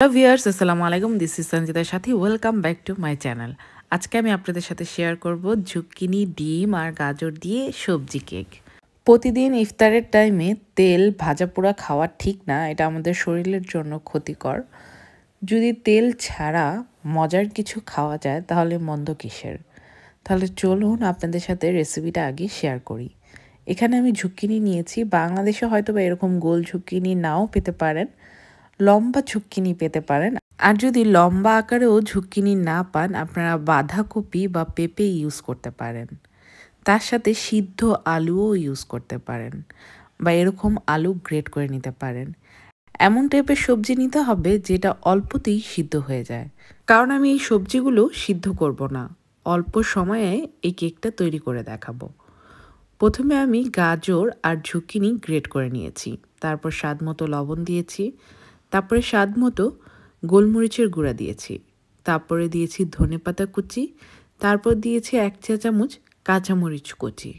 hello viewers আসসালামু আলাইকুম this is সঞ্জিতার সাথে welcome back to my channel আজকে আমি আপনাদের সাথে শেয়ার করব ঝুক্কিনি ডিম আর গাজর দিয়ে সবজি কেক প্রতিদিন ইফতারের টাইমে তেল ভাজা পোড়া খাওয়া ঠিক না এটা আমাদের শরীরের জন্য ক্ষতিকর যদি তেল ছাড়া মজার কিছু খাওয়া যায় তাহলে মন্দ কিসের তাহলে চলুন আপনাদের সাথে রেসিপিটা আগে শেয়ার করি এখানে আমি ঝুঁকিনি নিয়েছি বাংলাদেশে হয়তো বা এরকম গোল ঝুকিনি নাও পেতে পারেন লম্বা ঝুক্কিনি পেতে পারেন আর যদি লম্বা আকারেও ঝুক্কিনি না পান আপনারা বাঁধাকপি বা পেঁপে ইউজ করতে পারেন তার সাথে সিদ্ধ আলুও ইউজ করতে পারেন বা এরকম আলু গ্রেট করে নিতে পারেন এমন টাইপের সবজি নিতে হবে যেটা অল্পতেই সিদ্ধ হয়ে যায় কারণ আমি এই সবজিগুলো সিদ্ধ করব না অল্প সময়ে এই কেকটা তৈরি করে দেখাবো প্রথমে আমি গাজর আর ঝুঁকিনি গ্রেট করে নিয়েছি তারপর স্বাদ মতো লবণ দিয়েছি তারপরে স্বাদ মতো গোলমরিচের গুঁড়া দিয়েছি তারপরে দিয়েছি ধনে পাতা কুচি তারপর দিয়েছি এক চা চামচ কাঁচামরিচ কুচি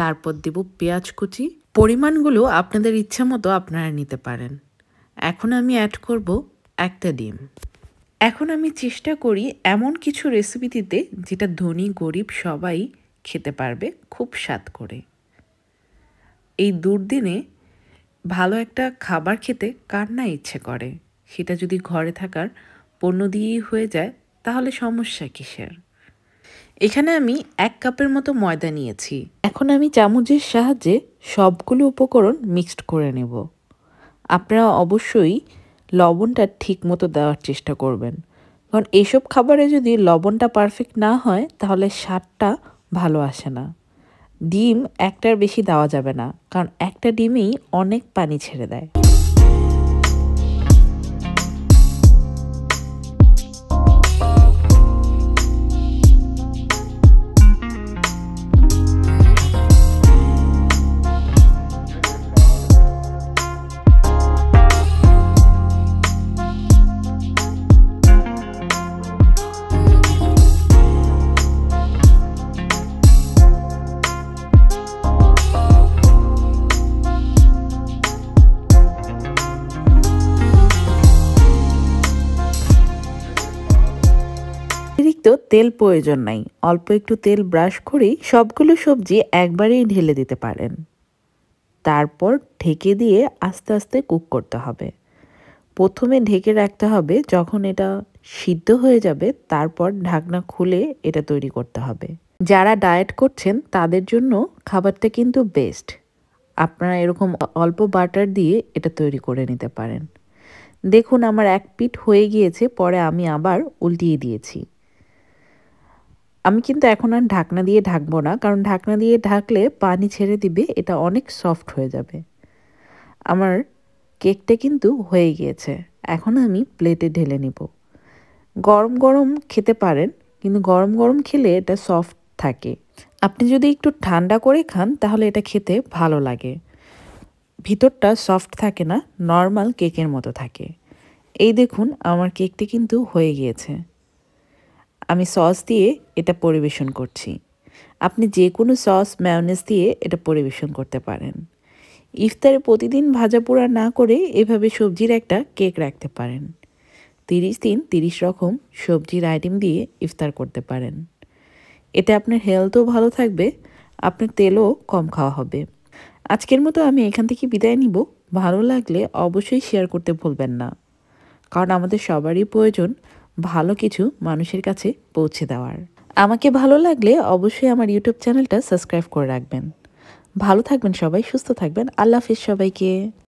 তারপর দেব পেঁয়াজ কুচি পরিমাণগুলো আপনাদের ইচ্ছা মতো আপনারা নিতে পারেন এখন আমি অ্যাড করব একটা ডিম এখন আমি চেষ্টা করি এমন কিছু রেসিপি দিতে যেটা ধনী গরিব সবাই খেতে পারবে খুব স্বাদ করে এই দুর্দিনে ভালো একটা খাবার খেতে কার না ইচ্ছে করে সেটা যদি ঘরে থাকার পণ্য দিয়েই হয়ে যায় তাহলে সমস্যা কিসের এখানে আমি এক কাপের মতো ময়দা নিয়েছি এখন আমি চামচের সাহায্যে সবগুলো উপকরণ মিক্সড করে নেব আপনারা অবশ্যই লবণটা ঠিক মতো দেওয়ার চেষ্টা করবেন কারণ এসব খাবারে যদি লবণটা পারফেক্ট না হয় তাহলে স্বাদটা ভালো আসে না ডিম একটার বেশি দেওয়া যাবে না কারণ একটা ডিমেই অনেক পানি ছেড়ে দেয় অতিরিক্ত তেল প্রয়োজন নাই অল্প একটু তেল ব্রাশ করেই সবগুলো সবজি একবারেই ঢেলে দিতে পারেন তারপর ঢেকে দিয়ে আস্তে আস্তে কুক করতে হবে প্রথমে ঢেকে রাখতে হবে যখন এটা সিদ্ধ হয়ে যাবে তারপর ঢাকনা খুলে এটা তৈরি করতে হবে যারা ডায়েট করছেন তাদের জন্য খাবারটা কিন্তু বেস্ট আপনারা এরকম অল্প বাটার দিয়ে এটা তৈরি করে নিতে পারেন দেখুন আমার এক পিঠ হয়ে গিয়েছে পরে আমি আবার উল্টিয়ে দিয়েছি আমি কিন্তু এখন আর ঢাকনা দিয়ে ঢাকবো না কারণ ঢাকনা দিয়ে ঢাকলে পানি ছেড়ে দিবে এটা অনেক সফট হয়ে যাবে আমার কেকটা কিন্তু হয়ে গিয়েছে এখন আমি প্লেটে ঢেলে নিব গরম গরম খেতে পারেন কিন্তু গরম গরম খেলে এটা সফট থাকে আপনি যদি একটু ঠান্ডা করে খান তাহলে এটা খেতে ভালো লাগে ভিতরটা সফট থাকে না নর্মাল কেকের মতো থাকে এই দেখুন আমার কেকটি কিন্তু হয়ে গিয়েছে আমি সস দিয়ে এটা পরিবেশন করছি আপনি যে কোনো সস ম্যায়নেস দিয়ে এটা পরিবেশন করতে পারেন ইফতারে প্রতিদিন ভাজা পোড়া না করে এভাবে সবজির একটা কেক রাখতে পারেন তিরিশ দিন তিরিশ রকম সবজির আইটেম দিয়ে ইফতার করতে পারেন এতে আপনার হেলথও ভালো থাকবে আপনার তেলও কম খাওয়া হবে আজকের মতো আমি এখান থেকে বিদায় নিব ভালো লাগলে অবশ্যই শেয়ার করতে ভুলবেন না কারণ আমাদের সবারই প্রয়োজন ভালো কিছু মানুষের কাছে পৌঁছে দেওয়ার আমাকে ভালো লাগলে অবশ্যই আমার ইউটিউব চ্যানেলটা সাবস্ক্রাইব করে রাখবেন ভালো থাকবেন সবাই সুস্থ থাকবেন আল্লাহ হাফিজ সবাইকে